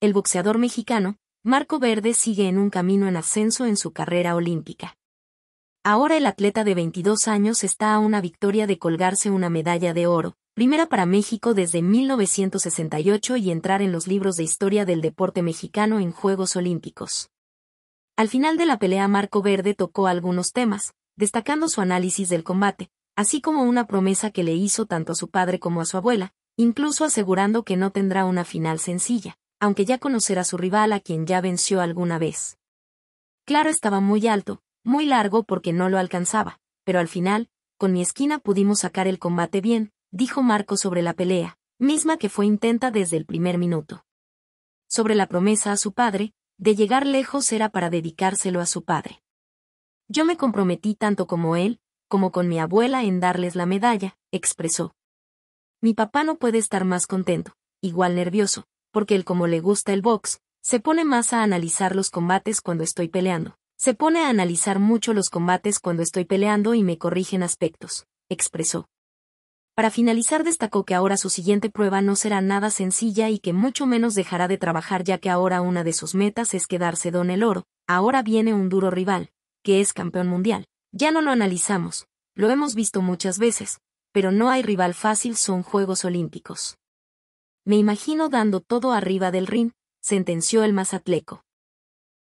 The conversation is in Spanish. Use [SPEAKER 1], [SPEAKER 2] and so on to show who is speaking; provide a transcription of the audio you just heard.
[SPEAKER 1] el boxeador mexicano, Marco Verde sigue en un camino en ascenso en su carrera olímpica. Ahora el atleta de 22 años está a una victoria de colgarse una medalla de oro, primera para México desde 1968 y entrar en los libros de historia del deporte mexicano en Juegos Olímpicos. Al final de la pelea Marco Verde tocó algunos temas, destacando su análisis del combate, así como una promesa que le hizo tanto a su padre como a su abuela, incluso asegurando que no tendrá una final sencilla aunque ya conocer a su rival a quien ya venció alguna vez. Claro estaba muy alto, muy largo porque no lo alcanzaba, pero al final, con mi esquina pudimos sacar el combate bien, dijo Marco sobre la pelea, misma que fue intenta desde el primer minuto. Sobre la promesa a su padre, de llegar lejos era para dedicárselo a su padre. Yo me comprometí tanto como él, como con mi abuela en darles la medalla, expresó. Mi papá no puede estar más contento, igual nervioso, porque él como le gusta el box, se pone más a analizar los combates cuando estoy peleando. Se pone a analizar mucho los combates cuando estoy peleando y me corrigen aspectos, expresó. Para finalizar destacó que ahora su siguiente prueba no será nada sencilla y que mucho menos dejará de trabajar ya que ahora una de sus metas es quedarse don el oro, ahora viene un duro rival, que es campeón mundial. Ya no lo analizamos, lo hemos visto muchas veces, pero no hay rival fácil son Juegos Olímpicos. Me imagino dando todo arriba del ring, sentenció el mazatleco.